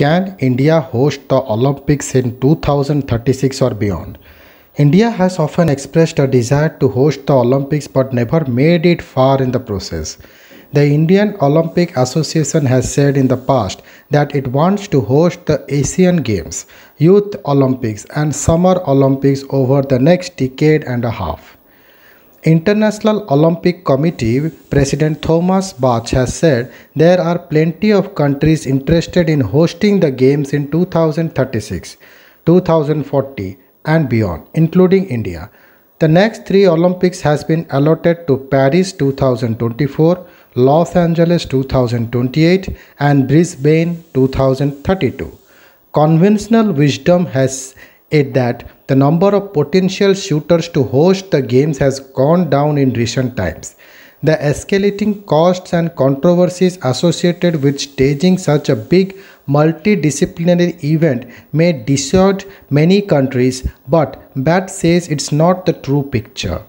Can India host the Olympics in 2036 or beyond? India has often expressed a desire to host the Olympics but never made it far in the process. The Indian Olympic Association has said in the past that it wants to host the Asian Games, Youth Olympics and Summer Olympics over the next decade and a half. International Olympic Committee President Thomas Bach has said there are plenty of countries interested in hosting the Games in 2036, 2040 and beyond, including India. The next three Olympics has been allotted to Paris 2024, Los Angeles 2028 and Brisbane 2032. Conventional wisdom has it that the number of potential shooters to host the games has gone down in recent times. The escalating costs and controversies associated with staging such a big multidisciplinary event may dissuade many countries, but Bat says it's not the true picture.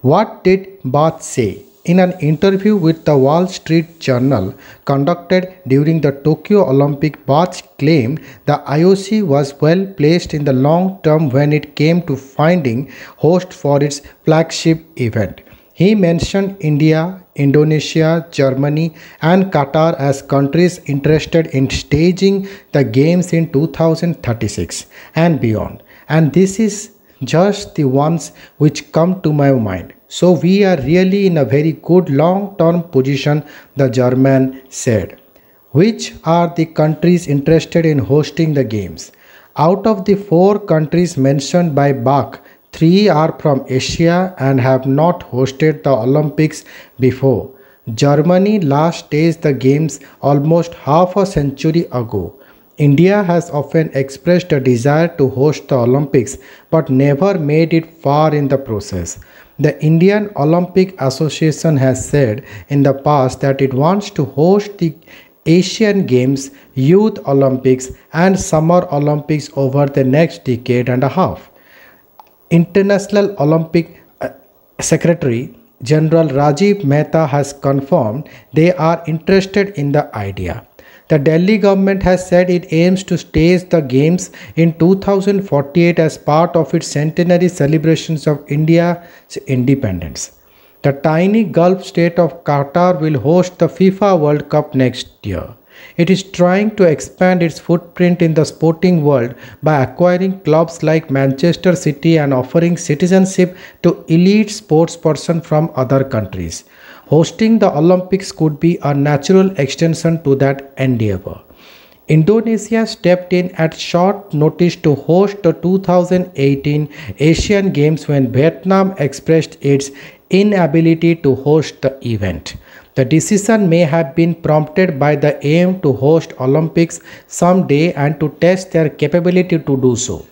What did Bat say? in an interview with the Wall Street Journal conducted during the Tokyo Olympic Bath claimed the IOC was well placed in the long term when it came to finding hosts for its flagship event. He mentioned India, Indonesia, Germany, and Qatar as countries interested in staging the Games in 2036 and beyond. And this is just the ones which come to my mind. So we are really in a very good long-term position, the German said. Which are the countries interested in hosting the games? Out of the four countries mentioned by Bach, three are from Asia and have not hosted the Olympics before. Germany last staged the games almost half a century ago. India has often expressed a desire to host the Olympics but never made it far in the process. The Indian Olympic Association has said in the past that it wants to host the Asian Games, Youth Olympics, and Summer Olympics over the next decade and a half. International Olympic uh, Secretary General Rajiv Mehta has confirmed they are interested in the idea. The Delhi government has said it aims to stage the Games in 2048 as part of its centenary celebrations of India's independence. The tiny Gulf state of Qatar will host the FIFA World Cup next year. It is trying to expand its footprint in the sporting world by acquiring clubs like Manchester City and offering citizenship to elite sportspersons from other countries. Hosting the Olympics could be a natural extension to that endeavor. Indonesia stepped in at short notice to host the 2018 Asian Games when Vietnam expressed its inability to host the event. The decision may have been prompted by the aim to host Olympics someday and to test their capability to do so.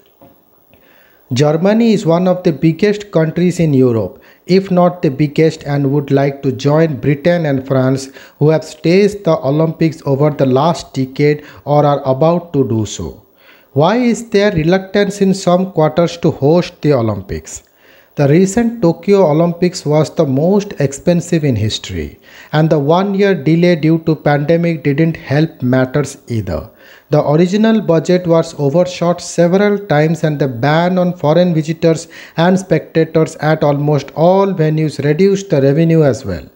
Germany is one of the biggest countries in Europe if not the biggest and would like to join Britain and France who have staged the Olympics over the last decade or are about to do so. Why is there reluctance in some quarters to host the Olympics? The recent Tokyo Olympics was the most expensive in history and the one year delay due to pandemic didn't help matters either. The original budget was overshot several times and the ban on foreign visitors and spectators at almost all venues reduced the revenue as well.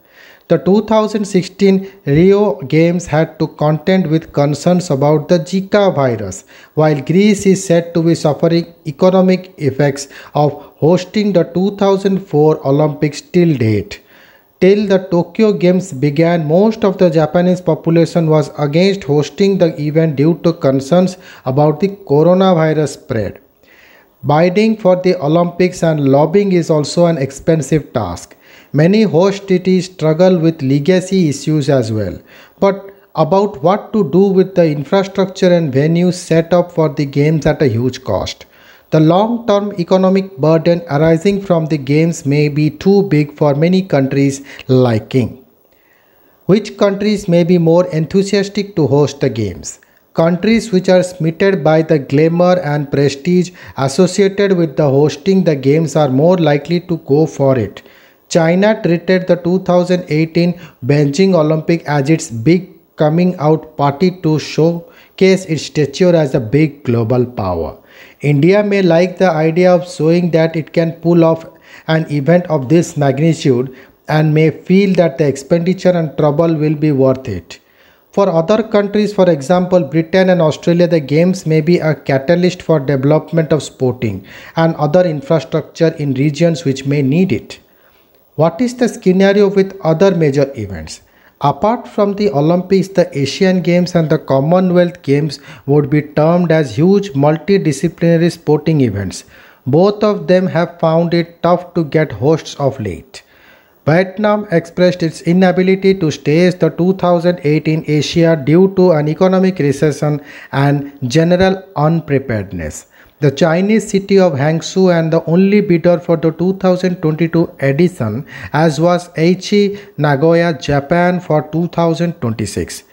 The 2016 Rio Games had to contend with concerns about the Zika virus, while Greece is said to be suffering economic effects of hosting the 2004 Olympics till date. Till the Tokyo Games began, most of the Japanese population was against hosting the event due to concerns about the coronavirus spread. Bidding for the Olympics and lobbying is also an expensive task. Many host cities struggle with legacy issues as well. But about what to do with the infrastructure and venues set up for the games at a huge cost. The long term economic burden arising from the games may be too big for many countries liking. Which countries may be more enthusiastic to host the games? countries which are smitten by the glamour and prestige associated with the hosting the games are more likely to go for it. China treated the 2018 Beijing Olympic as its big coming out party to showcase its stature as a big global power. India may like the idea of showing that it can pull off an event of this magnitude and may feel that the expenditure and trouble will be worth it. For other countries, for example, Britain and Australia, the games may be a catalyst for development of sporting and other infrastructure in regions which may need it. What is the scenario with other major events? Apart from the Olympics, the Asian Games and the Commonwealth Games would be termed as huge multidisciplinary sporting events. Both of them have found it tough to get hosts of late. Vietnam expressed its inability to stage the 2018 Asia due to an economic recession and general unpreparedness. The Chinese city of Hangzhou and the only bidder for the 2022 edition as was Aichi, Nagoya, Japan for 2026.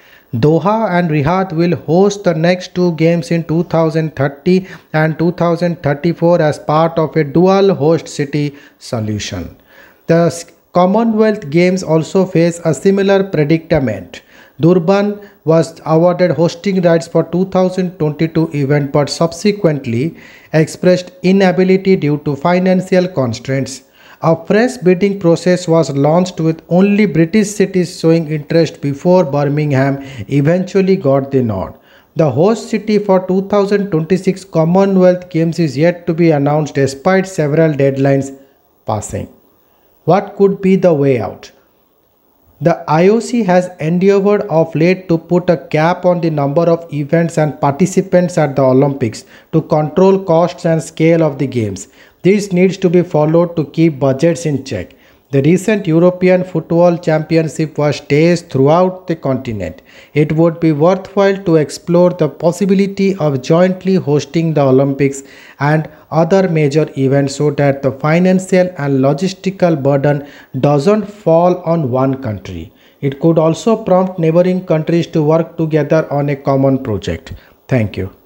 Doha and Riyadh will host the next two games in 2030 and 2034 as part of a dual host city solution. The Commonwealth Games also face a similar predicament. Durban was awarded hosting rights for 2022 event but subsequently expressed inability due to financial constraints. A fresh bidding process was launched with only British cities showing interest before Birmingham eventually got the nod. The host city for 2026 Commonwealth Games is yet to be announced despite several deadlines passing. What could be the way out? The IOC has endeavored of late to put a cap on the number of events and participants at the Olympics to control costs and scale of the games. This needs to be followed to keep budgets in check. The recent European Football Championship was staged throughout the continent. It would be worthwhile to explore the possibility of jointly hosting the Olympics and other major events so that the financial and logistical burden doesn't fall on one country. It could also prompt neighboring countries to work together on a common project. Thank you.